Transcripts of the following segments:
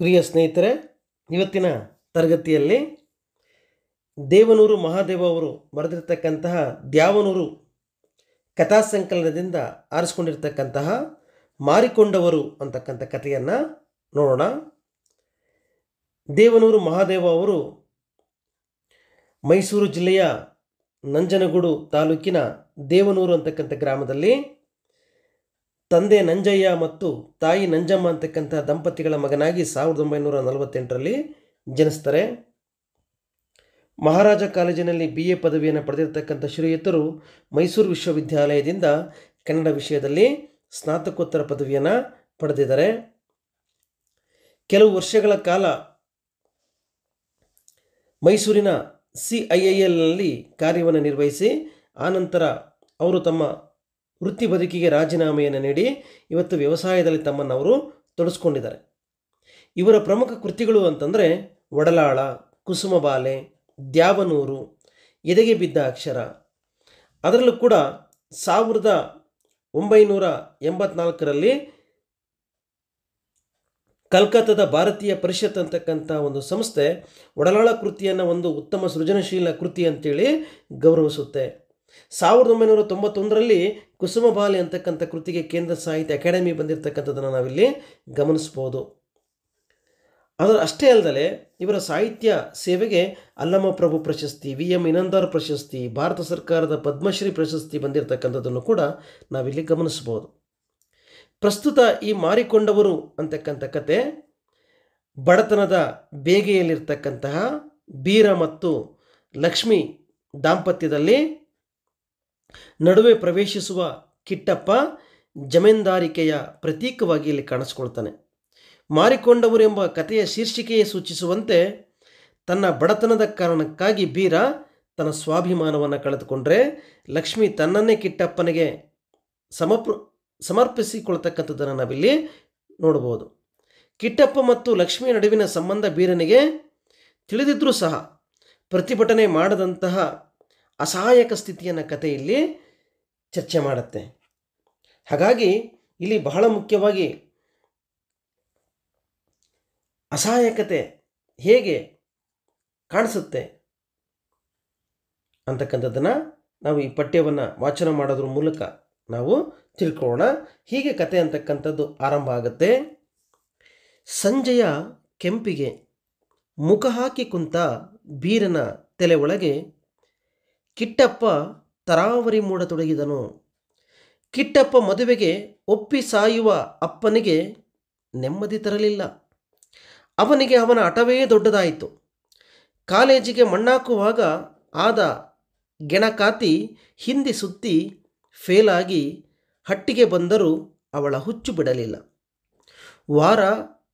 ಪ್ರಿಯ ಸ್ನೇಹಿತರೆ ಇವತ್ತಿನ ತರಗತಿಯಲ್ಲಿ ದೇವನೂರು ಮಹಾದೇವ ಅವರು ಬರೆದಿರ್ತಕ್ಕಂತಹ ದ್ಯಾವನೂರು ಕಥಾ ಸಂಕಲನದಿಂದ ಆರಿಸ್ಕೊಂಡಿರ್ತಕ್ಕಂತಹ ಮಾರಿಕೊಂಡವರು ಅಂತಕ್ಕಂಥ ಕಥೆಯನ್ನು ನೋಡೋಣ ದೇವನೂರು ಮಹಾದೇವ ಅವರು ಮೈಸೂರು ಜಿಲ್ಲೆಯ ನಂಜನಗೂಡು ತಾಲೂಕಿನ ದೇವನೂರು ಅಂತಕ್ಕಂಥ ಗ್ರಾಮದಲ್ಲಿ ತಂದೆ ನಂಜಯ್ಯ ಮತ್ತು ತಾಯಿ ನಂಜಮ್ಮ ಅಂತಕ್ಕಂಥ ದಂಪತಿಗಳ ಮಗನಾಗಿ ಸಾವಿರದ ಒಂಬೈನೂರ ನಲವತ್ತೆಂಟರಲ್ಲಿ ಜನಿಸ್ತಾರೆ ಮಹಾರಾಜ ಕಾಲೇಜಿನಲ್ಲಿ ಬಿ ಎ ಪದವಿಯನ್ನು ಪಡೆದಿರತಕ್ಕಂಥ ಶ್ರೀಯುತರು ಮೈಸೂರು ವಿಶ್ವವಿದ್ಯಾಲಯದಿಂದ ಕನ್ನಡ ವಿಷಯದಲ್ಲಿ ಸ್ನಾತಕೋತ್ತರ ಪದವಿಯನ್ನು ಪಡೆದಿದ್ದಾರೆ ಕೆಲವು ವರ್ಷಗಳ ಕಾಲ ಮೈಸೂರಿನ ಸಿ ಐ ಐ ಎಲ್ನಲ್ಲಿ ಕಾರ್ಯವನ್ನು ನಿರ್ವಹಿಸಿ ಆನಂತರ ಅವರು ತಮ್ಮ ವೃತ್ತಿ ಬದುಕಿಗೆ ರಾಜೀನಾಮೆಯನ್ನು ನೀಡಿ ಇವತ್ತು ವ್ಯವಸಾಯದಲ್ಲಿ ತಮ್ಮನ್ನು ಅವರು ತೊಡಸ್ಕೊಂಡಿದ್ದಾರೆ ಇವರ ಪ್ರಮುಖ ಕೃತಿಗಳು ಅಂತಂದರೆ ಒಡಲಾಳ ಕುಸುಮಬಾಲೆ ದ್ಯಾವನೂರು ಎದೆಗೆ ಬಿದ್ದ ಅಕ್ಷರ ಅದರಲ್ಲೂ ಕೂಡ ಸಾವಿರದ ಒಂಬೈನೂರ ಎಂಬತ್ನಾಲ್ಕರಲ್ಲಿ ಕಲ್ಕತ್ತಾದ ಭಾರತೀಯ ಪರಿಷತ್ ಅಂತಕ್ಕಂಥ ಒಂದು ಸಂಸ್ಥೆ ಒಡಲಾಳ ಕೃತಿಯನ್ನು ಒಂದು ಉತ್ತಮ ಸೃಜನಶೀಲ ಕೃತಿ ಅಂತೇಳಿ ಗೌರವಿಸುತ್ತೆ ಸಾವಿರದ ಒಂಬೈನೂರ ತೊಂಬತ್ತೊಂದರಲ್ಲಿ ಕುಸುಮಬಾಲೆ ಅಂತಕ್ಕಂಥ ಕೃತಿಗೆ ಕೇಂದ್ರ ಸಾಹಿತ್ಯ ಅಕಾಡೆಮಿ ಬಂದಿರತಕ್ಕಂಥದ್ದನ್ನು ನಾವಿಲ್ಲಿ ಗಮನಿಸ್ಬೋದು ಅದರ ಅಷ್ಟೇ ಅಲ್ಲದೆ ಇವರ ಸಾಹಿತ್ಯ ಸೇವೆಗೆ ಅಲ್ಲಮ ಪ್ರಭು ಪ್ರಶಸ್ತಿ ವಿ ಎಂ ಇನಂದಾರ್ ಪ್ರಶಸ್ತಿ ಭಾರತ ಸರ್ಕಾರದ ಪದ್ಮಶ್ರೀ ಪ್ರಶಸ್ತಿ ಬಂದಿರತಕ್ಕಂಥದ್ದನ್ನು ಕೂಡ ನಾವಿಲ್ಲಿ ಗಮನಿಸ್ಬೋದು ಪ್ರಸ್ತುತ ಈ ಮಾರಿಕೊಂಡವರು ಅಂತಕ್ಕಂಥ ಕತೆ ಬಡತನದ ಬೇಗೆಯಲ್ಲಿರ್ತಕ್ಕಂತಹ ಬೀರ ಮತ್ತು ಲಕ್ಷ್ಮಿ ದಾಂಪತ್ಯದಲ್ಲಿ ನಡುವೆ ಪ್ರವೇಶಿಸುವ ಕಿಟ್ಟಪ್ಪ ಜಮೀನ್ದಾರಿಕೆಯ ಪ್ರತೀಕವಾಗಿ ಇಲ್ಲಿ ಕಾಣಿಸ್ಕೊಳ್ತಾನೆ ಮಾರಿಕೊಂಡವರೆಂಬ ಕಥೆಯ ಶೀರ್ಷಿಕೆಯೇ ಸೂಚಿಸುವಂತೆ ತನ್ನ ಬಡತನದ ಕಾರಣಕ್ಕಾಗಿ ಬೀರ ತನ್ನ ಸ್ವಾಭಿಮಾನವನ್ನು ಕಳೆದುಕೊಂಡ್ರೆ ಲಕ್ಷ್ಮಿ ತನ್ನನ್ನೇ ಕಿಟ್ಟಪ್ಪನಿಗೆ ಸಮರ್ಪ ಸಮರ್ಪಿಸಿಕೊಳ್ತಕ್ಕಂಥದ್ದನ್ನು ನಾವಿಲ್ಲಿ ನೋಡಬಹುದು ಕಿಟ್ಟಪ್ಪ ಮತ್ತು ಲಕ್ಷ್ಮಿ ನಡುವಿನ ಸಂಬಂಧ ಬೀರನಿಗೆ ತಿಳಿದಿದ್ದರೂ ಸಹ ಪ್ರತಿಭಟನೆ ಮಾಡದಂತಹ ಅಸಹಾಯಕ ಸ್ಥಿತಿಯನ್ನು ಕಥೆಯಲ್ಲಿ ಚರ್ಚೆ ಮಾಡುತ್ತೆ ಹಾಗಾಗಿ ಇಲ್ಲಿ ಬಹಳ ಮುಖ್ಯವಾಗಿ ಅಸಹಾಯಕತೆ ಹೇಗೆ ಕಾಣಿಸುತ್ತೆ ಅಂತಕ್ಕಂಥದ್ದನ್ನು ನಾವು ಈ ಪಠ್ಯವನ್ನು ವಾಚನ ಮಾಡೋದ್ರ ಮೂಲಕ ನಾವು ತಿಳ್ಕೊಳ್ಳೋಣ ಹೀಗೆ ಕತೆ ಅಂತಕ್ಕಂಥದ್ದು ಆರಂಭ ಆಗುತ್ತೆ ಸಂಜೆಯ ಕೆಂಪಿಗೆ ಮುಖ ಹಾಕಿ ಕುಂತ ಬೀರನ ತಲೆ ಒಳಗೆ ಕಿಟ್ಟಪ್ಪ ತರಾವರಿ ಮೂಡತೊಡಗಿದನು ಕಿಟ್ಟಪ್ಪ ಮದುವೆಗೆ ಒಪ್ಪಿ ಸಾಯುವ ಅಪ್ಪನಿಗೆ ನೆಮ್ಮದಿ ತರಲಿಲ್ಲ ಅವನಿಗೆ ಅವನ ಅಟವೇ ದೊಡ್ಡದಾಯಿತು ಕಾಲೇಜಿಗೆ ಮಣ್ಣಾಕುವಾಗ ಆದ ಗೆಣಕಾತಿ ಹಿಂದಿ ಸುತ್ತಿ ಫೇಲಾಗಿ ಹಟ್ಟಿಗೆ ಬಂದರೂ ಅವಳ ಹುಚ್ಚು ಬಿಡಲಿಲ್ಲ ವಾರ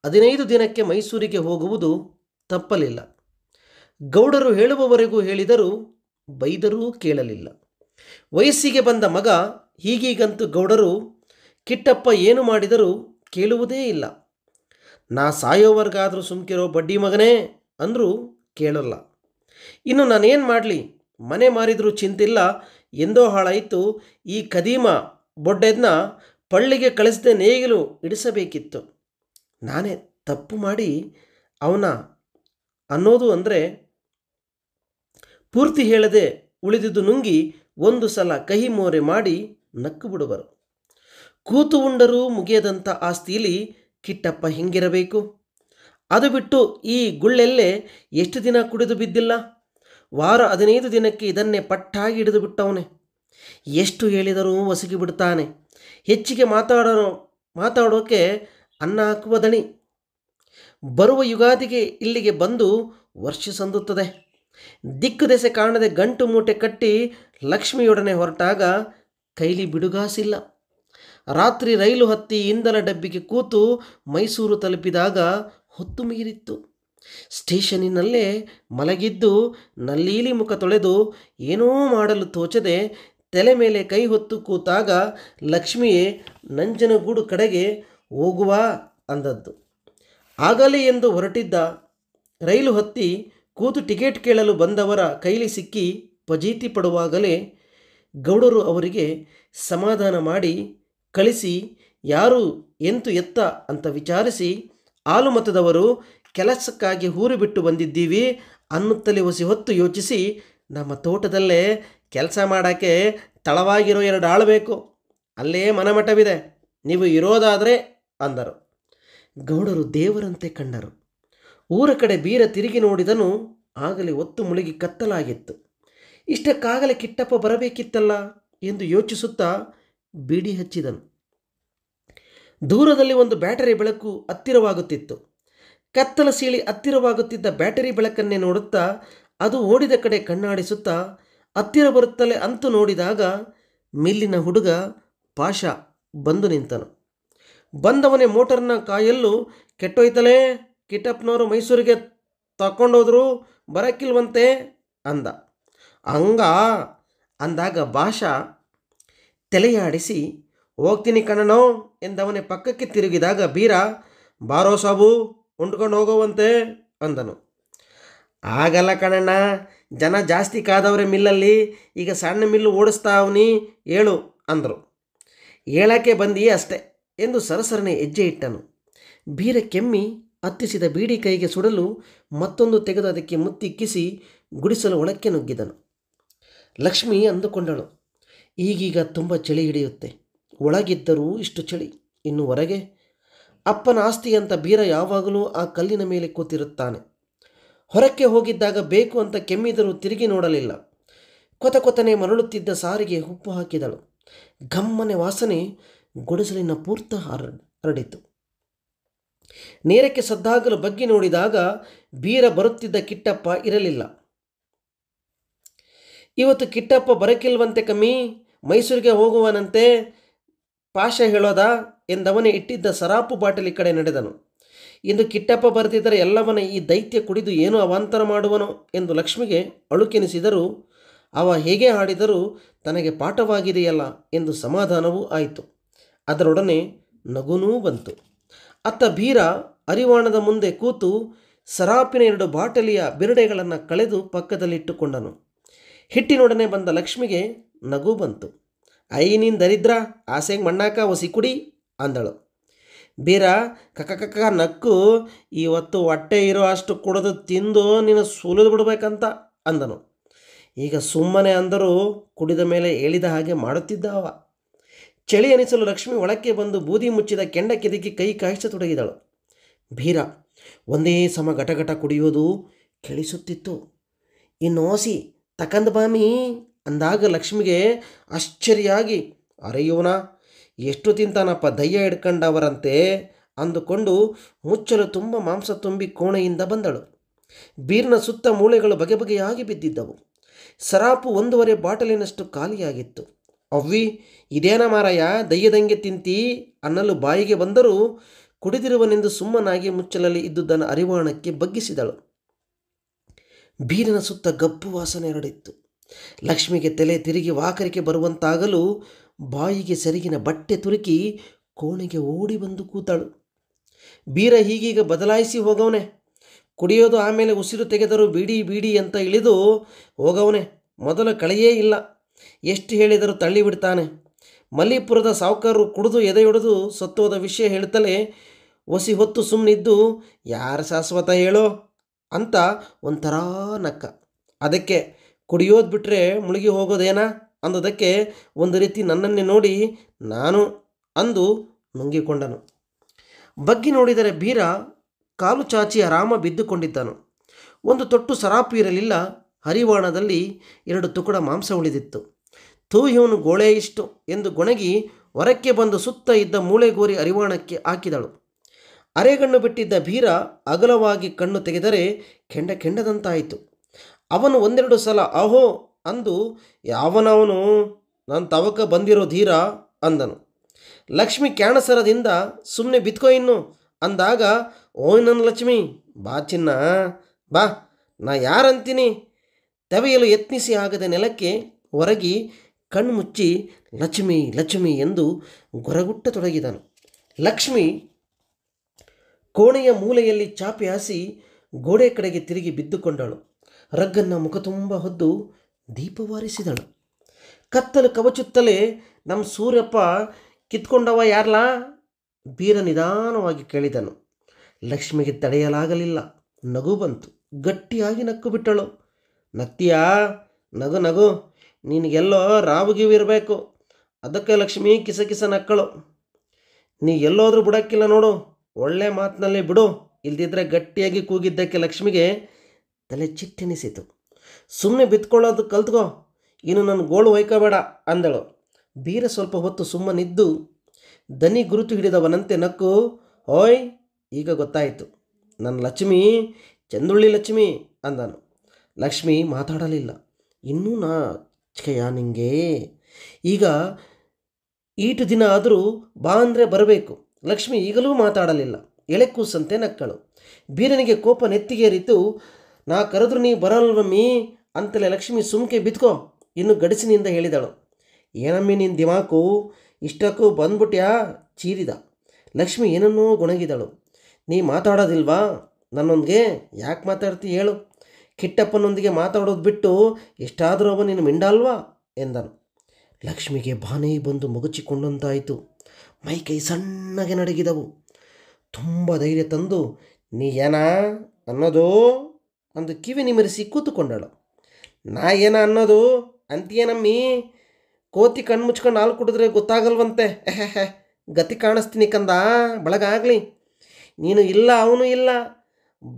ಹದಿನೈದು ದಿನಕ್ಕೆ ಮೈಸೂರಿಗೆ ಹೋಗುವುದು ತಪ್ಪಲಿಲ್ಲ ಗೌಡರು ಹೇಳುವವರೆಗೂ ಹೇಳಿದರೂ ಬೈದರೂ ಕೇಳಲಿಲ್ಲ ವಯಸ್ಸಿಗೆ ಬಂದ ಮಗ ಹೀಗೀಗಂತೂ ಗೌಡರು ಕಿಟ್ಟಪ್ಪ ಏನು ಮಾಡಿದರೂ ಕೇಳುವುದೇ ಇಲ್ಲ ನಾ ಸಾಯೋವರೆಗಾದರೂ ಸುಮ್ಕಿರೋ ಬಡ್ಡಿ ಮಗನೇ ಅಂದರೂ ಕೇಳಲ್ಲ ಇನ್ನು ನಾನೇನು ಮಾಡಲಿ ಮನೆ ಮಾರಿದರೂ ಚಿಂತಿಲ್ಲ ಎಂದೋ ಹಾಳಾಯಿತು ಈ ಕದೀಮ ಬೊಡ್ಡೆದ್ನ ಪಳ್ಳಿಗೆ ಕಳಿಸದೆ ನೇಗಿಲು ಇಡಿಸಬೇಕಿತ್ತು ನಾನೇ ತಪ್ಪು ಮಾಡಿ ಅವನ ಅನ್ನೋದು ಅಂದರೆ ಪೂರ್ತಿ ಹೇಳದೆ ಉಳಿದಿದ್ದು ನುಂಗಿ ಒಂದು ಸಲ ಕಹಿ ಮೋರೆ ಮಾಡಿ ನಕ್ಕು ಬಿಡುವರು ಕೂತು ಉಂಡರೂ ಮುಗಿಯದಂಥ ಆಸ್ತಿಯಲ್ಲಿ ಕಿಟ್ಟಪ್ಪ ಹಿಂಗಿರಬೇಕು ಅದು ಬಿಟ್ಟು ಈ ಗುಳ್ಳೆಲ್ಲೇ ಎಷ್ಟು ದಿನ ಕುಡಿದು ಬಿದ್ದಿಲ್ಲ ವಾರ ಹದಿನೈದು ದಿನಕ್ಕೆ ಇದನ್ನೇ ಪಟ್ಟಾಗಿ ಹಿಡಿದು ಬಿಟ್ಟವನೆ ಎಷ್ಟು ಹೇಳಿದರೂ ಒಸಗಿ ಬಿಡ್ತಾನೆ ಹೆಚ್ಚಿಗೆ ಮಾತಾಡೋ ಮಾತಾಡೋಕೆ ಅನ್ನ ಹಾಕುವ ದಣಿ ಬರುವ ಯುಗಾದಿಗೆ ಇಲ್ಲಿಗೆ ಬಂದು ವರ್ಷ ಸಂದುತ್ತದೆ ದಿಕ್ಕು ದೆಸೆ ಕಾಣದೆ ಗಂಟು ಮೂಟೆ ಕಟ್ಟಿ ಲಕ್ಷ್ಮಿಯೊಡನೆ ಹೊರಟಾಗ ಕೈಲಿ ಬಿಡುಗಾಸಿಲ್ಲ ರಾತ್ರಿ ರೈಲು ಹತ್ತಿ ಇಂಧನ ಡಬ್ಬಿಗೆ ಕೂತು ಮೈಸೂರು ತಲುಪಿದಾಗ ಹೊತ್ತು ಮೀರಿತ್ತು ಸ್ಟೇಷನಿನಲ್ಲೇ ಮಲಗಿದ್ದು ನಲ್ಲೀಲಿ ಮುಖ ತೊಳೆದು ಏನೋ ಮಾಡಲು ತೋಚದೆ ತಲೆ ಮೇಲೆ ಕೈ ಹೊತ್ತು ಕೂತಾಗ ಲಕ್ಷ್ಮಿಯೇ ನಂಜನಗೂಡು ಕಡೆಗೆ ಹೋಗುವ ಅಂದದ್ದು ಆಗಲೇ ಎಂದು ಹೊರಟಿದ್ದ ರೈಲು ಹತ್ತಿ ಕೂತು ಟಿಕೆಟ್ ಕೇಳಲು ಬಂದವರ ಕೈಲಿ ಸಿಕ್ಕಿ ಪಜೀತಿ ಪಡುವಾಗಲೇ ಗೌಡರು ಅವರಿಗೆ ಸಮಾಧಾನ ಮಾಡಿ ಕಳಿಸಿ ಯಾರು ಎಂತು ಎತ್ತ ಅಂತ ವಿಚಾರಿಸಿ ಆಲುಮತದವರು ಮತದವರು ಕೆಲಸಕ್ಕಾಗಿ ಊರು ಬಿಟ್ಟು ಬಂದಿದ್ದೀವಿ ಅನ್ನುತ್ತಲೇ ಹೊಸಿ ಹೊತ್ತು ಯೋಚಿಸಿ ನಮ್ಮ ತೋಟದಲ್ಲೇ ಕೆಲಸ ಮಾಡೋಕ್ಕೆ ತಳವಾಗಿರೋ ಎರಡು ಆಳು ಬೇಕು ಅಲ್ಲೇ ಮನಮಠವಿದೆ ನೀವು ಇರೋದಾದರೆ ಅಂದರು ಗೌಡರು ದೇವರಂತೆ ಕಂಡರು ಊರ ಕಡೆ ಬೀರ ತಿರುಗಿ ನೋಡಿದನು ಆಗಲೇ ಒತ್ತು ಮುಳುಗಿ ಕತ್ತಲಾಗಿತ್ತು ಇಷ್ಟಕ್ಕಾಗಲೇ ಕಿಟ್ಟಪ್ಪ ಬರಬೇಕಿತ್ತಲ್ಲ ಎಂದು ಯೋಚಿಸುತ್ತಾ ಬೀಡಿ ಹಚ್ಚಿದನು ದೂರದಲ್ಲಿ ಒಂದು ಬ್ಯಾಟರಿ ಬೆಳಕು ಹತ್ತಿರವಾಗುತ್ತಿತ್ತು ಕತ್ತಲ ಸೀಳಿ ಹತ್ತಿರವಾಗುತ್ತಿದ್ದ ಬ್ಯಾಟರಿ ಬೆಳಕನ್ನೇ ನೋಡುತ್ತಾ ಅದು ಓಡಿದ ಕಡೆ ಕಣ್ಣಾಡಿಸುತ್ತಾ ಹತ್ತಿರ ಬರುತ್ತಲೇ ಅಂತು ನೋಡಿದಾಗ ಮಿಲ್ಲಿನ ಹುಡುಗ ಪಾಷ ಬಂದು ನಿಂತನು ಬಂದವನೇ ಮೋಟರ್ನ ಕಾಯಲ್ಲೂ ಕೆಟ್ಟೋಯ್ತಲೇ ಕಿಟಪ್ನವರು ಮೈಸೂರಿಗೆ ತಕೊಂಡೋದ್ರು ಬರಕ್ಕಿಲ್ವಂತೆ ಅಂದ ಹಂಗ ಅಂದಾಗ ಭಾಷಾ ತಲೆಯಾಡಿಸಿ ಹೋಗ್ತೀನಿ ಕಣನೋ ಎಂದವನೇ ಪಕ್ಕಕ್ಕೆ ತಿರುಗಿದಾಗ ಬೀರ ಬಾರೋ ಸಾಬು ಉಂಡ್ಕೊಂಡು ಹೋಗೋವಂತೆ ಅಂದನು ಆಗಲ್ಲ ಕಣಣ್ಣ ಜನ ಜಾಸ್ತಿ ಕಾದವ್ರೆ ಮಿಲ್ಲಲ್ಲಿ ಈಗ ಸಣ್ಣ ಮಿಲ್ಲು ಓಡಿಸ್ತಾವನಿ ಹೇಳು ಅಂದರು ಹೇಳಕ್ಕೆ ಬಂದಿ ಅಷ್ಟೆ ಎಂದು ಸರಸರನೆ ಹೆಜ್ಜೆ ಇಟ್ಟನು ಬೀರ ಕೆಮ್ಮಿ ಅತ್ತಿಸಿದ ಬೀಡಿ ಕೈಗೆ ಸುಡಲು ಮತ್ತೊಂದು ತೆಗೆದು ಅದಕ್ಕೆ ಮುತ್ತಿಕ್ಕಿಸಿ ಗುಡಿಸಲು ಒಳಕ್ಕೆ ನುಗ್ಗಿದನು ಲಕ್ಷ್ಮಿ ಅಂದುಕೊಂಡಳು ಈಗೀಗ ತುಂಬ ಚಳಿ ಹಿಡಿಯುತ್ತೆ ಒಳಗಿದ್ದರೂ ಇಷ್ಟು ಚಳಿ ಇನ್ನು ಹೊರಗೆ ಅಪ್ಪನ ಆಸ್ತಿಯಂತ ಬೀರ ಯಾವಾಗಲೂ ಆ ಕಲ್ಲಿನ ಮೇಲೆ ಕೂತಿರುತ್ತಾನೆ ಹೊರಕ್ಕೆ ಹೋಗಿದ್ದಾಗ ಬೇಕು ಅಂತ ಕೆಮ್ಮಿದರೂ ತಿರುಗಿ ನೋಡಲಿಲ್ಲ ಕೊತ ಕೊತನೆ ಮರಳುತ್ತಿದ್ದ ಸಾರಿಗೆ ಉಪ್ಪು ಹಾಕಿದಳು ಗಮ್ಮನೆ ವಾಸನೆ ಗುಡಿಸಲಿನ ಪೂರ್ತ ಹರಡಿತು ನೇರಕ್ಕೆ ಸದ್ದಾಗಲು ಬಗ್ಗಿ ನೋಡಿದಾಗ ಬೀರ ಬರುತ್ತಿದ್ದ ಕಿಟ್ಟಪ್ಪ ಇರಲಿಲ್ಲ ಇವತ್ತು ಕಿಟ್ಟಪ್ಪ ಬರಕಿಲ್ವಂತೆ ಕಮ್ಮಿ ಮೈಸೂರಿಗೆ ಹೋಗುವನಂತೆ ಪಾಶ ಹೇಳೋದ ಎಂದವನೇ ಇಟ್ಟಿದ್ದ ಸರಾಪು ಬಾಟಲಿ ಕಡೆ ನಡೆದನು ಇಂದು ಕಿಟ್ಟಪ್ಪ ಬರೆದಿದ್ದರೆ ಎಲ್ಲವನ ಈ ದೈತ್ಯ ಕುಡಿದು ಏನು ಅವಾಂತರ ಮಾಡುವನು ಎಂದು ಲಕ್ಷ್ಮಿಗೆ ಅಳುಕೆನಿಸಿದರು ಅವ ಹೇಗೆ ಹಾಡಿದರೂ ತನಗೆ ಪಾಠವಾಗಿದೆಯಲ್ಲ ಎಂದು ಸಮಾಧಾನವೂ ಆಯಿತು ಅದರೊಡನೆ ನಗುನೂ ಬಂತು ಅತ್ತ ಬೀರ ಅರಿವಾಣದ ಮುಂದೆ ಕೂತು ಸರಾಪಿನ ಎರಡು ಬಾಟಲಿಯ ಬಿರುಡೆಗಳನ್ನು ಕಳೆದು ಪಕ್ಕದಲ್ಲಿಟ್ಟುಕೊಂಡನು ಹಿಟ್ಟಿನೊಡನೆ ಬಂದ ಲಕ್ಷ್ಮಿಗೆ ನಗು ಬಂತು ಐ ನೀನು ದರಿದ್ರ ಆಸೆಗೆ ಮಣ್ಣಾಕ ಒಸಿ ಕುಡಿ ಅಂದಳು ಬೀರ ಕಕ್ಕ ನಕ್ಕು ಇವತ್ತು ಹೊಟ್ಟೆ ಇರೋ ಅಷ್ಟು ಕುಡಿದು ತಿಂದು ನೀನು ಸುಲಿದು ಬಿಡಬೇಕಂತ ಅಂದನು ಈಗ ಸುಮ್ಮನೆ ಅಂದರೂ ಕುಡಿದ ಮೇಲೆ ಹೇಳಿದ ಹಾಗೆ ಮಾಡುತ್ತಿದ್ದಾವ ಚಳಿ ಅನಿಸಲು ಲಕ್ಷ್ಮಿ ಒಳಕ್ಕೆ ಬಂದು ಬೂದಿ ಮುಚ್ಚಿದ ಕೆಂಡ ಕೆದಕಿ ಕೈ ಕಾಯಿಸತೊಡಗಿದಳು ಭೀರ ಒಂದೇ ಸಮ ಘಟಘಟ ಕುಡಿಯೋದು ಕೇಳಿಸುತ್ತಿತ್ತು ಇನ್ನೋಸಿ ತಕಂದ ಬಾಮಿ ಅಂದಾಗ ಲಕ್ಷ್ಮಿಗೆ ಆಶ್ಚರ್ಯಾಗಿ ಅರೆಯೋನ ಎಷ್ಟು ತಿಂತಾನಪ್ಪ ದಯ್ಯ ಹಿಡ್ಕಂಡವರಂತೆ ಅಂದುಕೊಂಡು ಮುಚ್ಚಲು ತುಂಬ ಮಾಂಸ ತುಂಬಿ ಕೋಣೆಯಿಂದ ಬಂದಳು ಬೀರ್ನ ಸುತ್ತ ಮೂಳೆಗಳು ಬಗೆ ಬಗೆಯಾಗಿ ಬಿದ್ದಿದ್ದವು ಸರಾಪು ಒಂದೂವರೆ ಬಾಟಲಿನಷ್ಟು ಖಾಲಿಯಾಗಿತ್ತು ಅವ್ವಿ ಇದೇನ ಮಾರಾಯ ದಯ್ಯದಂಗೆ ತಿಂತಿ ಅನ್ನಲು ಬಾಯಿಗೆ ಬಂದರೂ ಕುಡಿದಿರುವನೆಂದು ಸುಮ್ಮನಾಗಿ ಮುಚ್ಚಲಲ್ಲಿ ಇದ್ದುದನ್ನು ಅರಿವಾಣಕ್ಕೆ ಬಗ್ಗಿಸಿದಳು ಬೀರಿನ ಸುತ್ತ ಗಬ್ಬು ವಾಸನೆ ಹರಡಿತ್ತು ಲಕ್ಷ್ಮಿಗೆ ತಲೆ ತಿರುಗಿ ವಾಕರಿಕೆ ಬರುವಂತಾಗಲು ಬಾಯಿಗೆ ಸರಿಗಿನ ಬಟ್ಟೆ ತುರುಕಿ ಕೋಣೆಗೆ ಓಡಿ ಬಂದು ಕೂತಾಳು ಬೀರ ಹೀಗೀಗ ಬದಲಾಯಿಸಿ ಹೋಗವನೆ ಕುಡಿಯೋದು ಆಮೇಲೆ ಉಸಿರು ತೆಗೆದರೂ ಬೀಡಿ ಬೀಡಿ ಅಂತ ಇಳಿದು ಹೋಗವನೆ ಮೊದಲ ಕಳೆಯೇ ಇಲ್ಲ ಎಷ್ಟು ಹೇಳಿದರೂ ತಳ್ಳಿಬಿಡ್ತಾನೆ ಮಲ್ಲಿಪುರದ ಸಾವುಕಾರರು ಕುಡಿದು ಎದೆಯೊಡೆದು ಸತ್ತೋದ ವಿಷಯ ಹೇಳ್ತಲೇ ಒಸಿ ಹೊತ್ತು ಸುಮ್ಮನಿದ್ದು ಯಾರು ಶಾಶ್ವತ ಹೇಳೋ ಅಂತ ಒಂಥರ ನಕ್ಕ ಅದಕ್ಕೆ ಕುಡಿಯೋದು ಬಿಟ್ಟರೆ ಮುಳುಗಿ ಹೋಗೋದೇನಾ ಅಂದದಕ್ಕೆ ಒಂದು ರೀತಿ ನನ್ನನ್ನೇ ನೋಡಿ ನಾನು ಅಂದು ನುಂಗಿಕೊಂಡನು ಬಗ್ಗಿ ನೋಡಿದರೆ ಬೀರ ಕಾಲು ಚಾಚಿ ಆರಾಮ ಬಿದ್ದುಕೊಂಡಿದ್ದನು ಒಂದು ತೊಟ್ಟು ಸರಾಪು ಇರಲಿಲ್ಲ ಹರಿವಾಣದಲ್ಲಿ ಎರಡು ತುಕುಡ ಮಾಂಸ ಉಳಿದಿತ್ತು ಇವನು ಗೋಳೆ ಇಷ್ಟು ಎಂದು ಗೊಣಗಿ ಹೊರಕ್ಕೆ ಬಂದು ಸುತ್ತ ಇದ್ದ ಮೂಳೆಗೋರಿ ಹರಿವಾಣಕ್ಕೆ ಹಾಕಿದಳು ಅರೆಗಣ್ಣು ಬಿಟ್ಟಿದ್ದ ಭೀರ ಅಗಲವಾಗಿ ಕಣ್ಣು ತೆಗೆದರೆ ಕೆಂಡ ಕೆಂಡದಂತಾಯಿತು ಅವನು ಒಂದೆರಡು ಸಲ ಅಹೋ ಅಂದು ಯಾವನವನು ನನ್ನ ತವಕ ಬಂದಿರೋ ಧೀರ ಅಂದನು ಲಕ್ಷ್ಮಿ ಕ್ಯಾಣಸರದಿಂದ ಸುಮ್ಮನೆ ಬಿತ್ಕೋ ಇನ್ನು ಅಂದಾಗ ಓಯ್ ನನ್ನ ಲಕ್ಷ್ಮಿ ಬಾ ಚಿನ್ನ ಬಾ ನಾ ಯಾರಂತೀನಿ ತವೆಯಲು ಯತ್ನಿಸಿ ಆಗದ ನೆಲಕ್ಕೆ ಹೊರಗಿ ಕಣ್ಮುಚ್ಚಿ ಲಕ್ಷ್ಮಿ ಲಕ್ಷ್ಮಿ ಎಂದು ಗೊರಗುಟ್ಟತೊಡಗಿದನು ಲಕ್ಷ್ಮಿ ಕೋಣೆಯ ಮೂಲೆಯಲ್ಲಿ ಚಾಪಿ ಹಾಸಿ ಗೋಡೆ ಕಡೆಗೆ ತಿರುಗಿ ಬಿದ್ದುಕೊಂಡಳು ರಗ್ಗನ್ನು ಮುಖ ತುಂಬ ಹೊದ್ದು ದೀಪವಾರಿಸಿದಳು ಕತ್ತಲು ಕವಚುತ್ತಲೇ ನಮ್ಮ ಸೂರ್ಯಪ್ಪ ಕಿತ್ಕೊಂಡವ ಯಾರ್ಲಾ ಬೀರ ನಿಧಾನವಾಗಿ ಕೇಳಿದನು ಲಕ್ಷ್ಮಿಗೆ ತಡೆಯಲಾಗಲಿಲ್ಲ ನಗು ಬಂತು ಗಟ್ಟಿಯಾಗಿ ನಕ್ಕು ಬಿಟ್ಟಳು ನಗ್ತೀಯಾ ನಗು ನಗು ನಿನಗೆಲ್ಲೋ ರಾವು ಇರಬೇಕು ಅದಕ್ಕೆ ಲಕ್ಷ್ಮಿ ಕಿಸ ಕಿಸ ನಕ್ಕಳು ನೀ ಎಲ್ಲೋದ್ರೂ ಬಿಡೋಕ್ಕಿಲ್ಲ ನೋಡು ಒಳ್ಳೆ ಮಾತಿನಲ್ಲಿ ಬಿಡು ಇಲ್ದಿದ್ರೆ ಗಟ್ಟಿಯಾಗಿ ಕೂಗಿದ್ದಕ್ಕೆ ಲಕ್ಷ್ಮಿಗೆ ತಲೆ ಚಿಟ್ಟೆನಿಸಿತು ಸುಮ್ಮನೆ ಬಿತ್ಕೊಳ್ಳೋದು ಕಲ್ತ್ಕೋ ಇನ್ನು ನನ್ನ ಗೋಳು ಹೊಯ್ಕೋಬೇಡ ಅಂದಳು ಬೀರ ಸ್ವಲ್ಪ ಹೊತ್ತು ಸುಮ್ಮನಿದ್ದು ದನಿ ಗುರುತು ಹಿಡಿದವನಂತೆ ನಕ್ಕು ಓಯ್ ಈಗ ಗೊತ್ತಾಯಿತು ನನ್ನ ಲಕ್ಷ್ಮಿ ಚಂದುಳ್ಳಿ ಲಕ್ಷ್ಮಿ ಅಂದನು ಲಕ್ಷ್ಮಿ ಮಾತಾಡಲಿಲ್ಲ ಇನ್ನೂ ನಾ ಚಯ ನಿಂಗೆ ಈಗ ಈಟು ದಿನ ಆದರೂ ಬಾ ಅಂದರೆ ಬರಬೇಕು ಲಕ್ಷ್ಮಿ ಈಗಲೂ ಮಾತಾಡಲಿಲ್ಲ ಎಳೆಕೂಸಂತೆ ನಕ್ಕಳು ಬೀರನಿಗೆ ಕೋಪ ನೆತ್ತಿಗೇರಿತು ನಾ ಕರೆದ್ರು ನೀ ಬರಲ್ವಮ್ಮಿ ಅಂತಲೇ ಲಕ್ಷ್ಮಿ ಸುಮ್ಕೆ ಬಿತ್ಕೋ ಇನ್ನು ಗಡಸಿನಿಂದ ಹೇಳಿದಳು ಏನಮ್ಮಿ ನಿನ್ನ ದಿಮಾಕು ಇಷ್ಟಕ್ಕೂ ಬಂದ್ಬಿಟ್ಯಾ ಚೀರಿದ ಲಕ್ಷ್ಮಿ ಏನನ್ನೋ ಗೊಣಗಿದಳು ನೀ ಮಾತಾಡೋದಿಲ್ವಾ ನನ್ನೊಂದಿಗೆ ಯಾಕೆ ಮಾತಾಡ್ತಿ ಹೇಳು ಕಿಟ್ಟಪ್ಪನೊಂದಿಗೆ ಮಾತಾಡೋದು ಬಿಟ್ಟು ಎಷ್ಟಾದರೂ ಅವ ನೀನು ಮಿಂಡಲ್ವಾ ಎಂದನು ಲಕ್ಷ್ಮಿಗೆ ಬಾನೇ ಬಂದು ಮಗುಚಿಕೊಂಡಂತಾಯಿತು ಕೈ ಸಣ್ಣಗೆ ನಡಗಿದವು ತುಂಬ ಧೈರ್ಯ ತಂದು ನೀ ಏನಾ ಅನ್ನೋದು ಅಂದು ಕಿವಿ ನಿಮರಿಸಿ ಕೂತುಕೊಂಡಳು ನಾ ಏನ ಅನ್ನೋದು ಅಂತೇನಮ್ಮಿ ಕೋತಿ ಕಣ್ಣು ಮುಚ್ಕೊಂಡು ಹಾಲು ಕುಡಿದ್ರೆ ಗೊತ್ತಾಗಲ್ವಂತೆ ಗತಿ ಕಾಣಿಸ್ತೀನಿ ಕಂದ ಆಗಲಿ ನೀನು ಇಲ್ಲ ಅವನು ಇಲ್ಲ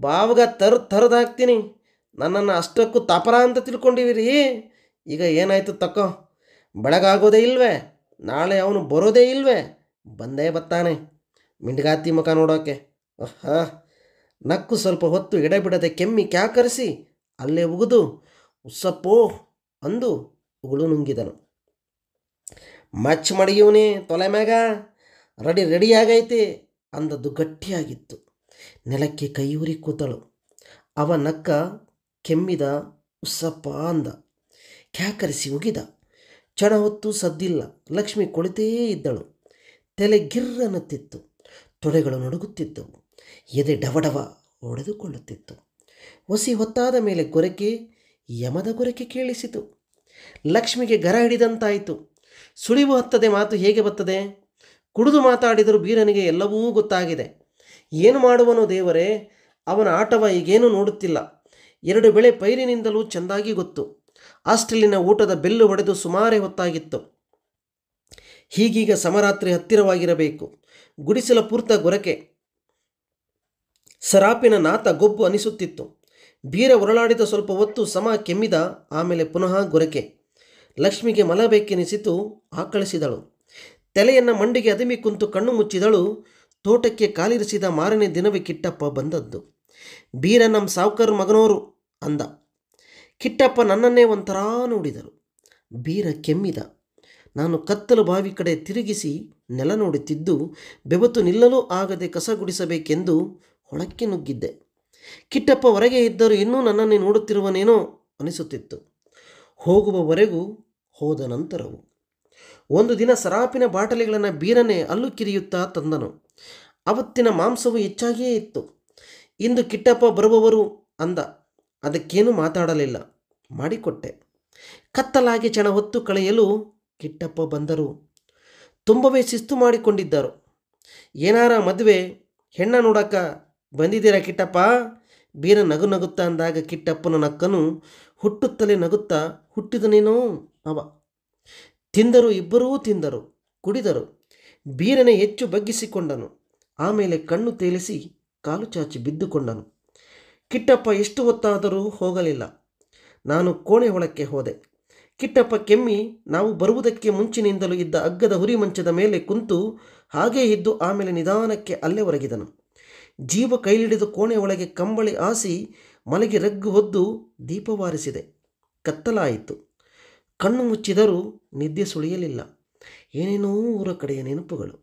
ಬಾವಗ ತರ್ ತರದಾಗ್ತೀನಿ ನನ್ನನ್ನು ಅಷ್ಟಕ್ಕೂ ತಾಪರ ಅಂತ ತಿಳ್ಕೊಂಡಿವಿರಿ ಈಗ ಏನಾಯಿತು ತಕ್ಕೋ ಬೆಳಗಾಗೋದೇ ಇಲ್ವೇ ನಾಳೆ ಅವನು ಬರೋದೇ ಇಲ್ವೇ ಬಂದೇ ಬತ್ತಾನೆ ಮಿಂಡ್ಗಾತಿ ಮುಖ ನೋಡೋಕೆ ಹಾ ನಕ್ಕು ಸ್ವಲ್ಪ ಹೊತ್ತು ಬಿಡದೆ ಕೆಮ್ಮಿ ಕ್ಯಾಕರಿಸಿ ಅಲ್ಲೇ ಉಗಿದು ಉಸ್ಸಪ್ಪೋ ಅಂದು ಉಗುಳು ನುಂಗಿದನು ಮಚ್ ಮಡಗಿವನೇ ತೊಲೆ ಮ್ಯಾಗ ರೆಡಿ ರೆಡಿಯಾಗೈತಿ ಅಂದದ್ದು ಗಟ್ಟಿಯಾಗಿತ್ತು ನೆಲಕ್ಕೆ ಕೈಯೂರಿ ಕೂತಳು ಅವ ನಕ್ಕ ಕೆಮ್ಮಿದ ಉಸ್ಸಪ್ಪ ಅಂದ ಕ್ಯಾಕರಿಸಿ ಉಗಿದ ಚಣ ಹೊತ್ತು ಸದ್ದಿಲ್ಲ ಲಕ್ಷ್ಮಿ ಕೊಳಿತೇ ಇದ್ದಳು ತಲೆ ಗಿರ್ರನ್ನುತ್ತಿತ್ತು ತೊಡೆಗಳು ನಡುಗುತ್ತಿದ್ದವು ಎದೆ ಡವಡವ ಒಡೆದುಕೊಳ್ಳುತ್ತಿತ್ತು ಒಸಿ ಹೊತ್ತಾದ ಮೇಲೆ ಗೊರಕೆ ಯಮದ ಗೊರಕೆ ಕೇಳಿಸಿತು ಲಕ್ಷ್ಮಿಗೆ ಗರ ಹಿಡಿದಂತಾಯಿತು ಸುಳಿವು ಹತ್ತದೆ ಮಾತು ಹೇಗೆ ಬತ್ತದೆ ಕುಡಿದು ಮಾತಾಡಿದರೂ ಬೀರನಿಗೆ ಎಲ್ಲವೂ ಗೊತ್ತಾಗಿದೆ ಏನು ಮಾಡುವನೋ ದೇವರೇ ಅವನ ಆಟವ ಈಗೇನೂ ನೋಡುತ್ತಿಲ್ಲ ಎರಡು ಬೆಳೆ ಪೈರಿನಿಂದಲೂ ಚೆಂದಾಗಿ ಗೊತ್ತು ಹಾಸ್ಟೆಲಿನ ಊಟದ ಬೆಲ್ಲು ಒಡೆದು ಸುಮಾರೇ ಹೊತ್ತಾಗಿತ್ತು ಹೀಗೀಗ ಸಮರಾತ್ರಿ ಹತ್ತಿರವಾಗಿರಬೇಕು ಗುಡಿಸಲ ಪೂರ್ತ ಗೊರಕೆ ಸರಾಪಿನ ನಾತ ಗೊಬ್ಬು ಅನಿಸುತ್ತಿತ್ತು ಬೀರ ಒರಳಾಡಿದ ಸ್ವಲ್ಪ ಹೊತ್ತು ಸಮ ಕೆಮ್ಮಿದ ಆಮೇಲೆ ಪುನಃ ಗೊರಕೆ ಲಕ್ಷ್ಮಿಗೆ ಮಲಬೇಕೆನಿಸಿತು ಆಕಳಿಸಿದಳು ತಲೆಯನ್ನು ಮಂಡಿಗೆ ಅದಮಿ ಕುಂತು ಕಣ್ಣು ಮುಚ್ಚಿದಳು ತೋಟಕ್ಕೆ ಕಾಲಿರಿಸಿದ ಮಾರನೇ ದಿನವೇ ಕಿಟ್ಟಪ್ಪ ಬಂದದ್ದು ಬೀರ ನಮ್ಮ ಸಾವುಕರ್ ಮಗನೋರು ಅಂದ ಕಿಟ್ಟಪ್ಪ ನನ್ನನ್ನೇ ಒಂಥರ ನೋಡಿದರು ಬೀರ ಕೆಮ್ಮಿದ ನಾನು ಕತ್ತಲು ಬಾವಿ ಕಡೆ ತಿರುಗಿಸಿ ನೆಲ ನೋಡುತ್ತಿದ್ದು ಬೆವತು ನಿಲ್ಲಲು ಆಗದೆ ಕಸ ಗುಡಿಸಬೇಕೆಂದು ಹೊಳಕ್ಕೆ ನುಗ್ಗಿದ್ದೆ ಕಿಟ್ಟಪ್ಪ ಹೊರಗೆ ಇದ್ದರೂ ಇನ್ನೂ ನನ್ನನ್ನೇ ನೋಡುತ್ತಿರುವನೇನೋ ಅನಿಸುತ್ತಿತ್ತು ಹೋಗುವವರೆಗೂ ಹೋದ ನಂತರವು ಒಂದು ದಿನ ಸರಾಪಿನ ಬಾಟಲಿಗಳನ್ನು ಬೀರನೆ ಅಲ್ಲು ಕಿರಿಯುತ್ತಾ ತಂದನು ಅವತ್ತಿನ ಮಾಂಸವು ಹೆಚ್ಚಾಗಿಯೇ ಇತ್ತು ಇಂದು ಕಿಟ್ಟಪ್ಪ ಬರುವವರು ಅಂದ ಅದಕ್ಕೇನು ಮಾತಾಡಲಿಲ್ಲ ಮಾಡಿಕೊಟ್ಟೆ ಕತ್ತಲಾಗಿ ಕ್ಷಣ ಹೊತ್ತು ಕಳೆಯಲು ಕಿಟ್ಟಪ್ಪ ಬಂದರು ತುಂಬವೇ ಶಿಸ್ತು ಮಾಡಿಕೊಂಡಿದ್ದರು ಏನಾರ ಮದುವೆ ಹೆಣ್ಣ ನೋಡಕ್ಕ ಬಂದಿದ್ದೀರಾ ಕಿಟ್ಟಪ್ಪ ಬೀರ ನಗು ನಗುತ್ತಾ ಅಂದಾಗ ಕಿಟ್ಟಪ್ಪನ ನಕ್ಕನು ಹುಟ್ಟುತ್ತಲೇ ನಗುತ್ತಾ ಹುಟ್ಟಿದನೇನೋ ಅವ ತಿಂದರು ಇಬ್ಬರೂ ತಿಂದರು ಕುಡಿದರು ಬೀರನೆ ಹೆಚ್ಚು ಬಗ್ಗಿಸಿಕೊಂಡನು ಆಮೇಲೆ ಕಣ್ಣು ತೇಲಿಸಿ ಕಾಲು ಚಾಚಿ ಬಿದ್ದುಕೊಂಡನು ಕಿಟ್ಟಪ್ಪ ಎಷ್ಟು ಹೊತ್ತಾದರೂ ಹೋಗಲಿಲ್ಲ ನಾನು ಕೋಣೆ ಒಳಕ್ಕೆ ಹೋದೆ ಕಿಟ್ಟಪ್ಪ ಕೆಮ್ಮಿ ನಾವು ಬರುವುದಕ್ಕೆ ಮುಂಚಿನಿಂದಲೂ ಇದ್ದ ಅಗ್ಗದ ಹುರಿಮಂಚದ ಮೇಲೆ ಕುಂತು ಹಾಗೇ ಇದ್ದು ಆಮೇಲೆ ನಿಧಾನಕ್ಕೆ ಅಲ್ಲೇ ಒರಗಿದನು ಜೀವ ಕೈಲಿಡಿದು ಕೋಣೆ ಒಳಗೆ ಕಂಬಳಿ ಆಸಿ ಮಲಗಿ ರಗ್ಗು ಹೊದ್ದು ದೀಪವಾರಿಸಿದೆ ಕತ್ತಲಾಯಿತು ಕಣ್ಣು ಮುಚ್ಚಿದರೂ ನಿದ್ದೆ ಸುಳಿಯಲಿಲ್ಲ ಏನೇನೋ ಊರ ಕಡೆಯ ನೆನಪುಗಳು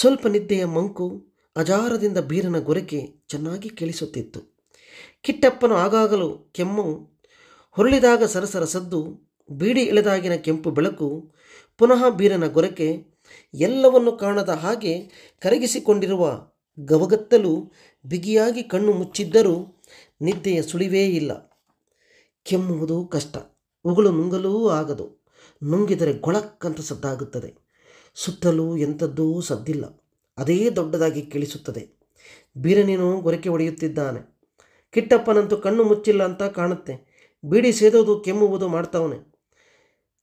ಸ್ವಲ್ಪ ನಿದ್ದೆಯ ಮಂಕು ಅಜಾರದಿಂದ ಬೀರನ ಗೊರಕೆ ಚೆನ್ನಾಗಿ ಕೇಳಿಸುತ್ತಿತ್ತು ಕಿಟ್ಟಪ್ಪನು ಆಗಾಗಲೂ ಕೆಮ್ಮು ಹೊರಳಿದಾಗ ಸರಸರ ಸದ್ದು ಬೀಡಿ ಇಳಿದಾಗಿನ ಕೆಂಪು ಬೆಳಕು ಪುನಃ ಬೀರನ ಗೊರಕೆ ಎಲ್ಲವನ್ನು ಕಾಣದ ಹಾಗೆ ಕರಗಿಸಿಕೊಂಡಿರುವ ಗವಗತ್ತಲು ಬಿಗಿಯಾಗಿ ಕಣ್ಣು ಮುಚ್ಚಿದ್ದರೂ ನಿದ್ದೆಯ ಸುಳಿವೇ ಇಲ್ಲ ಕೆಮ್ಮುವುದು ಕಷ್ಟ ಉಗುಳು ನುಂಗಲೂ ಆಗದು ನುಂಗಿದರೆ ಗೊಳಕ್ಕಂತ ಸದ್ದಾಗುತ್ತದೆ ಸುತ್ತಲೂ ಎಂಥದ್ದೂ ಸದ್ದಿಲ್ಲ ಅದೇ ದೊಡ್ಡದಾಗಿ ಕೇಳಿಸುತ್ತದೆ ಬೀರನೇನು ಗೊರಕೆ ಹೊಡೆಯುತ್ತಿದ್ದಾನೆ ಕಿಟ್ಟಪ್ಪನಂತೂ ಕಣ್ಣು ಮುಚ್ಚಿಲ್ಲ ಅಂತ ಕಾಣುತ್ತೆ ಬೀಡಿ ಸೇದೋದು ಕೆಮ್ಮುವುದು ಮಾಡ್ತವನೆ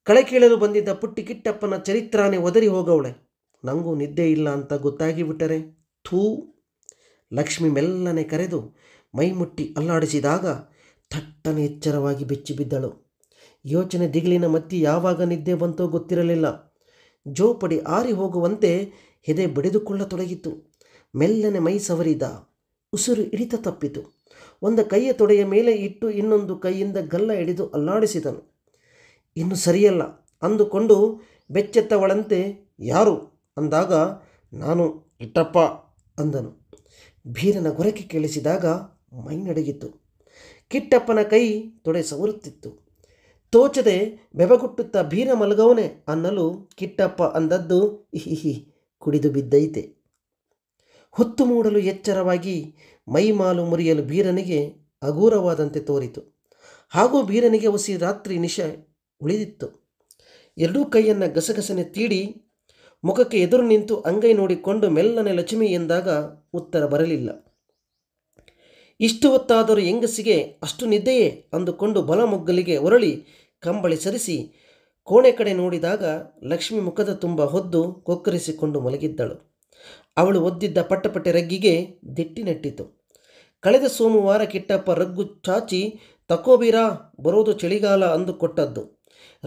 ಕಳೆ ಕೀಳಲು ಬಂದಿದ್ದ ಪುಟ್ಟಿ ಕಿಟ್ಟಪ್ಪನ ಚರಿತ್ರಾನೇ ಒದರಿ ಹೋಗವಳೆ ನಂಗೂ ನಿದ್ದೆ ಇಲ್ಲ ಅಂತ ಗೊತ್ತಾಗಿಬಿಟ್ಟರೆ ಥೂ ಲಕ್ಷ್ಮಿ ಮೆಲ್ಲನೆ ಕರೆದು ಮೈಮುಟ್ಟಿ ಅಲ್ಲಾಡಿಸಿದಾಗ ಥಟ್ಟನೆ ಎಚ್ಚರವಾಗಿ ಬೆಚ್ಚಿಬಿದ್ದಳು ಯೋಚನೆ ದಿಗಿಲಿನ ಮತ್ತಿ ಯಾವಾಗ ನಿದ್ದೆ ಬಂತೋ ಗೊತ್ತಿರಲಿಲ್ಲ ಜೋಪಡಿ ಆರಿ ಹೋಗುವಂತೆ ಎದೆ ಬಡಿದುಕೊಳ್ಳತೊಡಗಿತು ಮೆಲ್ಲನೆ ಮೈ ಸವರಿದ ಉಸಿರು ಹಿಡಿತ ತಪ್ಪಿತು ಒಂದು ಕೈಯ ತೊಡೆಯ ಮೇಲೆ ಇಟ್ಟು ಇನ್ನೊಂದು ಕೈಯಿಂದ ಗಲ್ಲ ಹಿಡಿದು ಅಲ್ಲಾಡಿಸಿದನು ಇನ್ನು ಸರಿಯಲ್ಲ ಅಂದುಕೊಂಡು ಬೆಚ್ಚೆತ್ತವಳಂತೆ ಯಾರು ಅಂದಾಗ ನಾನು ಇಟ್ಟಪ್ಪ ಅಂದನು ಬೀರನ ಗೊರಕೆ ಕೇಳಿಸಿದಾಗ ಮೈ ನಡಗಿತು ಕಿಟ್ಟಪ್ಪನ ಕೈ ತೊಡೆ ಸವರುತ್ತಿತ್ತು ತೋಚದೆ ಬೆಬಗುಟ್ಟುತ್ತಾ ಭೀರ ಮಲಗವನೆ ಅನ್ನಲು ಕಿಟ್ಟಪ್ಪ ಅಂದದ್ದು ಇಹಿಹಿ ಕುಡಿದು ಬಿದ್ದೈತೆ ಹೊತ್ತು ಮೂಡಲು ಎಚ್ಚರವಾಗಿ ಮೈಮಾಲು ಮುರಿಯಲು ಬೀರನಿಗೆ ಅಗೂರವಾದಂತೆ ತೋರಿತು ಹಾಗೂ ಬೀರನಿಗೆ ಒಸಿ ರಾತ್ರಿ ನಿಶ ಉಳಿದಿತ್ತು ಎರಡೂ ಕೈಯನ್ನು ಗಸಗಸನೆ ತೀಡಿ ಮುಖಕ್ಕೆ ಎದುರು ನಿಂತು ಅಂಗೈ ನೋಡಿಕೊಂಡು ಮೆಲ್ಲನೆ ಲಕ್ಷ್ಮಿ ಎಂದಾಗ ಉತ್ತರ ಬರಲಿಲ್ಲ ಇಷ್ಟು ಹೊತ್ತಾದರೂ ಹೆಂಗಸಿಗೆ ಅಷ್ಟು ನಿದ್ದೆಯೇ ಅಂದುಕೊಂಡು ಬಲ ಮುಗ್ಗಲಿಗೆ ಒರಳಿ ಕಂಬಳಿ ಸರಿಸಿ ಕೋಣೆ ಕಡೆ ನೋಡಿದಾಗ ಲಕ್ಷ್ಮಿ ಮುಖದ ತುಂಬ ಹೊದ್ದು ಕೊಕ್ಕರಿಸಿಕೊಂಡು ಮಲಗಿದ್ದಳು ಅವಳು ಒದ್ದಿದ್ದ ಪಟ್ಟಪಟ್ಟೆ ರಗ್ಗಿಗೆ ನೆಟ್ಟಿತು ಕಳೆದ ಸೋಮವಾರ ಕಿಟ್ಟಪ್ಪ ರಗ್ಗು ಚಾಚಿ ತಕೋಬೀರಾ ಬರೋದು ಚಳಿಗಾಲ ಅಂದು ಕೊಟ್ಟದ್ದು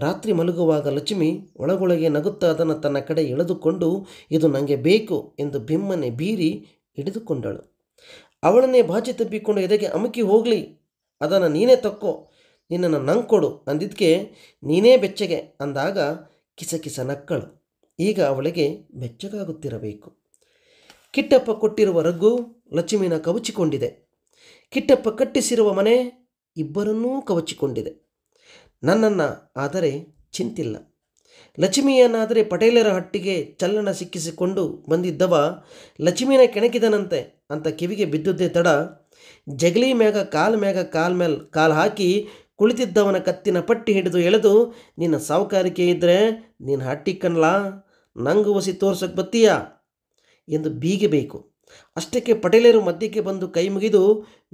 ರಾತ್ರಿ ಮಲಗುವಾಗ ಲಕ್ಷ್ಮಿ ಒಳಗೊಳಗೆ ನಗುತ್ತಾ ಅದನ್ನು ತನ್ನ ಕಡೆ ಎಳೆದುಕೊಂಡು ಇದು ನನಗೆ ಬೇಕು ಎಂದು ಬಿಮ್ಮನೆ ಬೀರಿ ಹಿಡಿದುಕೊಂಡಳು ಅವಳನ್ನೇ ಬಾಚಿ ತಬ್ಬಿಕೊಂಡು ಎದೆಗೆ ಅಮುಕಿ ಹೋಗಲಿ ಅದನ್ನು ನೀನೇ ತಕ್ಕೋ ನಿನ್ನನ್ನು ನಂಗೆ ಕೊಡು ಅಂದಿದ್ದಕ್ಕೆ ನೀನೇ ಬೆಚ್ಚಗೆ ಅಂದಾಗ ಕಿಸ ಕಿಸ ನಕ್ಕಳು ಈಗ ಅವಳಿಗೆ ಬೆಚ್ಚಗಾಗುತ್ತಿರಬೇಕು ಕಿಟ್ಟಪ್ಪ ಕೊಟ್ಟಿರುವ ರಗ್ಗು ಲಕ್ಷ್ಮಿನ ಕವಚಿಕೊಂಡಿದೆ ಕಿಟ್ಟಪ್ಪ ಕಟ್ಟಿಸಿರುವ ಮನೆ ಇಬ್ಬರನ್ನೂ ಕವಚಿಕೊಂಡಿದೆ ನನ್ನನ್ನು ಆದರೆ ಚಿಂತಿಲ್ಲ ಲಕ್ಷ್ಮಿಯನ್ನಾದರೆ ಪಟೇಲರ ಹಟ್ಟಿಗೆ ಚಲ್ಲಣ ಸಿಕ್ಕಿಸಿಕೊಂಡು ಬಂದಿದ್ದವ ಲಕ್ಷ್ಮಿನ ಕೆಣಕಿದನಂತೆ ಅಂತ ಕಿವಿಗೆ ಬಿದ್ದುದೇ ತಡ ಜಗಲಿ ಮ್ಯಾಗ ಕಾಲ್ ಮ್ಯಾಗ ಕಾಲ್ ಮೇಲೆ ಕಾಲು ಹಾಕಿ ಕುಳಿತಿದ್ದವನ ಕತ್ತಿನ ಪಟ್ಟಿ ಹಿಡಿದು ಎಳೆದು ನಿನ್ನ ಸಾವುಕಾರಿಕೆ ಇದ್ದರೆ ನೀನು ಹಟ್ಟಿಕ್ಕನ್ಲ ನಂಗು ಒಸಿ ತೋರ್ಸೋಕೆ ಬತ್ತೀಯ ಎಂದು ಬೀಗಬೇಕು ಅಷ್ಟಕ್ಕೆ ಪಟೇಲರು ಮಧ್ಯಕ್ಕೆ ಬಂದು ಕೈ ಮುಗಿದು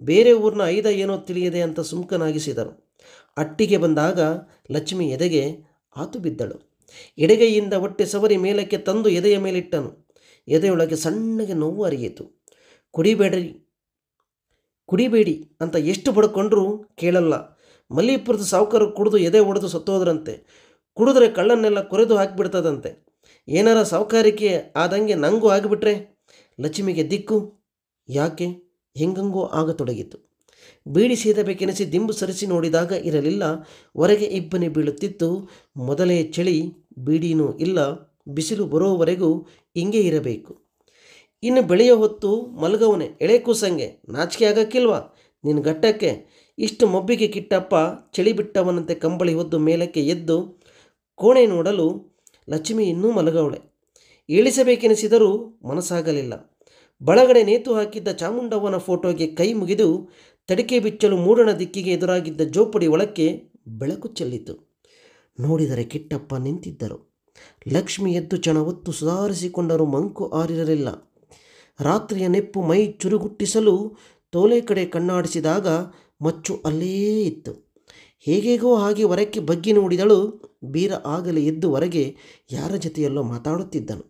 ಬೇರೆ ಊರಿನ ಐದ ಏನೋ ತಿಳಿಯದೆ ಅಂತ ಸುಮ್ಕನಾಗಿಸಿದರು ಅಟ್ಟಿಗೆ ಬಂದಾಗ ಲಕ್ಷ್ಮಿ ಎದೆಗೆ ಆತು ಬಿದ್ದಳು ಎಡಗೈಯಿಂದ ಹೊಟ್ಟೆ ಸವರಿ ಮೇಲಕ್ಕೆ ತಂದು ಎದೆಯ ಮೇಲಿಟ್ಟನು ಎದೆಯೊಳಗೆ ಸಣ್ಣಗೆ ನೋವು ಅರಿಯಿತು ಕುಡಿಬೇಡ್ರಿ ಕುಡಿಬೇಡಿ ಅಂತ ಎಷ್ಟು ಬಡ್ಕೊಂಡ್ರೂ ಕೇಳಲ್ಲ ಮಲ್ಲಿಪುರದ ಸಾವುಕಾರರು ಕುಡಿದು ಎದೆ ಒಡೆದು ಸತ್ತೋದ್ರಂತೆ ಕುಡಿದ್ರೆ ಕಳ್ಳನ್ನೆಲ್ಲ ಕೊರೆದು ಹಾಕಿಬಿಡ್ತದಂತೆ ಏನಾರ ಸಾವುಕಾರಿಕೆ ಆದಂಗೆ ನಂಗೂ ಆಗಿಬಿಟ್ರೆ ಲಕ್ಷ್ಮಿಗೆ ದಿಕ್ಕು ಯಾಕೆ ಹೆಂಗಂಗೂ ಆಗತೊಡಗಿತು ಬೀಡಿ ಸೀದಬೇಕೆನಿಸಿ ದಿಂಬು ಸರಿಸಿ ನೋಡಿದಾಗ ಇರಲಿಲ್ಲ ಹೊರಗೆ ಇಬ್ಬನಿ ಬೀಳುತ್ತಿತ್ತು ಮೊದಲೇ ಚಳಿ ಬೀಡಿನೂ ಇಲ್ಲ ಬಿಸಿಲು ಬರೋವರೆಗೂ ಹಿಂಗೆ ಇರಬೇಕು ಇನ್ನು ಬೆಳೆಯೋ ಹೊತ್ತು ಮಲಗವನೆ ಎಳೆ ಕೂಸಂಗೆ ನಾಚಿಕೆ ಆಗಕ್ಕಿಲ್ವಾ ನಿನ್ನ ಘಟ್ಟಕ್ಕೆ ಇಷ್ಟು ಮೊಬ್ಬಿಗೆ ಕಿಟ್ಟಪ್ಪ ಚಳಿಬಿಟ್ಟವನಂತೆ ಕಂಬಳಿ ಹೊದ್ದು ಮೇಲಕ್ಕೆ ಎದ್ದು ಕೋಣೆ ನೋಡಲು ಲಕ್ಷ್ಮಿ ಇನ್ನೂ ಮಲಗವಳೆ ಏಳಿಸಬೇಕೆನಿಸಿದರೂ ಮನಸ್ಸಾಗಲಿಲ್ಲ ಬಳಗಡೆ ನೇತು ಹಾಕಿದ್ದ ಚಾಮುಂಡವ್ವನ ಫೋಟೋಗೆ ಕೈ ಮುಗಿದು ತಡಿಕೆ ಬಿಚ್ಚಲು ಮೂಡಣ ದಿಕ್ಕಿಗೆ ಎದುರಾಗಿದ್ದ ಜೋಪಡಿ ಒಳಕ್ಕೆ ಬೆಳಕು ಚೆಲ್ಲಿತು ನೋಡಿದರೆ ಕಿಟ್ಟಪ್ಪ ನಿಂತಿದ್ದರು ಲಕ್ಷ್ಮಿ ಎದ್ದು ಚಣ ಹೊತ್ತು ಸುಧಾರಿಸಿಕೊಂಡರೂ ಮಂಕು ಆರಿರಲಿಲ್ಲ ರಾತ್ರಿಯ ನೆಪ್ಪು ಮೈ ಚುರುಗುಟ್ಟಿಸಲು ತೋಲೆ ಕಡೆ ಕಣ್ಣಾಡಿಸಿದಾಗ ಮಚ್ಚು ಅಲ್ಲೇ ಇತ್ತು ಹೇಗೇಗೋ ಹಾಗೆ ಹೊರಕ್ಕೆ ಬಗ್ಗಿ ನೋಡಿದಳು ಬೀರ ಆಗಲೇ ಎದ್ದು ಹೊರಗೆ ಯಾರ ಜೊತೆಯಲ್ಲೋ ಮಾತಾಡುತ್ತಿದ್ದನು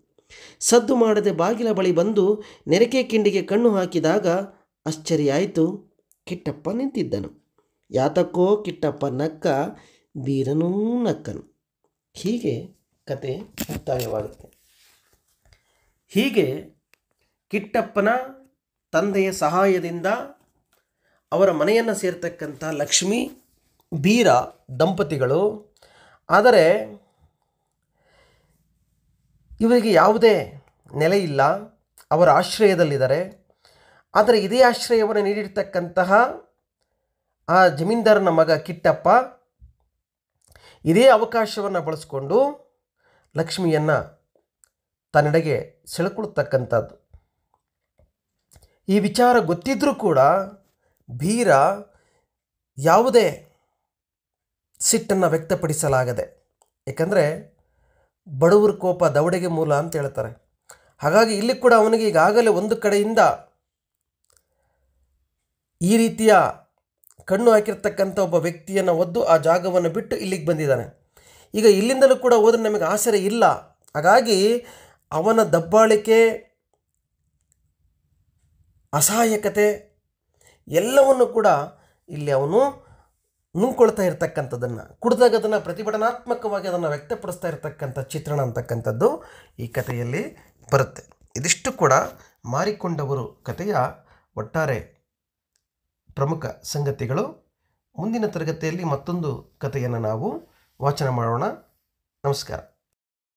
ಸದ್ದು ಮಾಡದೆ ಬಾಗಿಲ ಬಳಿ ಬಂದು ನೆರಕೆ ಕಿಂಡಿಗೆ ಕಣ್ಣು ಹಾಕಿದಾಗ ಆಯಿತು ಕಿಟ್ಟಪ್ಪ ನಿಂತಿದ್ದನು ಯಾತಕ್ಕೋ ಕಿಟ್ಟಪ್ಪ ನಕ್ಕ ಬೀರನೂ ನಕ್ಕನು ಹೀಗೆ ಕತೆ ಮುಕ್ತಾಯವಾಗುತ್ತೆ ಹೀಗೆ ಕಿಟ್ಟಪ್ಪನ ತಂದೆಯ ಸಹಾಯದಿಂದ ಅವರ ಮನೆಯನ್ನು ಸೇರ್ತಕ್ಕಂಥ ಲಕ್ಷ್ಮಿ ಬೀರ ದಂಪತಿಗಳು ಆದರೆ ಇವರಿಗೆ ಯಾವುದೇ ನೆಲೆಯಿಲ್ಲ ಅವರ ಆಶ್ರಯದಲ್ಲಿದ್ದಾರೆ ಆದರೆ ಇದೇ ಆಶ್ರಯವನ್ನು ನೀಡಿರ್ತಕ್ಕಂತಹ ಆ ಜಮೀನ್ದಾರನ ಮಗ ಕಿಟ್ಟಪ್ಪ ಇದೇ ಅವಕಾಶವನ್ನು ಬಳಸ್ಕೊಂಡು ಲಕ್ಷ್ಮಿಯನ್ನು ತನ್ನೆಡೆಗೆ ಸೆಳೆಕೊಳ್ತಕ್ಕಂಥದ್ದು ಈ ವಿಚಾರ ಗೊತ್ತಿದ್ದರೂ ಕೂಡ ಭೀರ ಯಾವುದೇ ಸಿಟ್ಟನ್ನು ವ್ಯಕ್ತಪಡಿಸಲಾಗದೆ ಏಕೆಂದರೆ ಬಡವರ ಕೋಪ ದವಡೆಗೆ ಮೂಲ ಅಂತ ಹೇಳ್ತಾರೆ ಹಾಗಾಗಿ ಇಲ್ಲಿ ಕೂಡ ಅವನಿಗೆ ಈಗಾಗಲೇ ಒಂದು ಕಡೆಯಿಂದ ಈ ರೀತಿಯ ಕಣ್ಣು ಹಾಕಿರ್ತಕ್ಕಂಥ ಒಬ್ಬ ವ್ಯಕ್ತಿಯನ್ನು ಒದ್ದು ಆ ಜಾಗವನ್ನು ಬಿಟ್ಟು ಇಲ್ಲಿಗೆ ಬಂದಿದ್ದಾನೆ ಈಗ ಇಲ್ಲಿಂದಲೂ ಕೂಡ ಹೋದರೆ ನಮಗೆ ಆಸರೆ ಇಲ್ಲ ಹಾಗಾಗಿ ಅವನ ದಬ್ಬಾಳಿಕೆ ಅಸಹಾಯಕತೆ ಎಲ್ಲವನ್ನು ಕೂಡ ಇಲ್ಲಿ ಅವನು ನುಂಗ್ಕೊಳ್ತಾ ಇರ್ತಕ್ಕಂಥದ್ದನ್ನು ಕುಡಿದಾಗ ಅದನ್ನು ಪ್ರತಿಭಟನಾತ್ಮಕವಾಗಿ ಅದನ್ನು ವ್ಯಕ್ತಪಡಿಸ್ತಾ ಇರತಕ್ಕಂಥ ಚಿತ್ರಣ ಅಂತಕ್ಕಂಥದ್ದು ಈ ಕಥೆಯಲ್ಲಿ ಬರುತ್ತೆ ಇದಿಷ್ಟು ಕೂಡ ಮಾರಿಕೊಂಡವರು ಕಥೆಯ ಒಟ್ಟಾರೆ ಪ್ರಮುಖ ಸಂಗತಿಗಳು ಮುಂದಿನ ತರಗತಿಯಲ್ಲಿ ಮತ್ತೊಂದು ಕಥೆಯನ್ನು ನಾವು ವಾಚನ ಮಾಡೋಣ ನಮಸ್ಕಾರ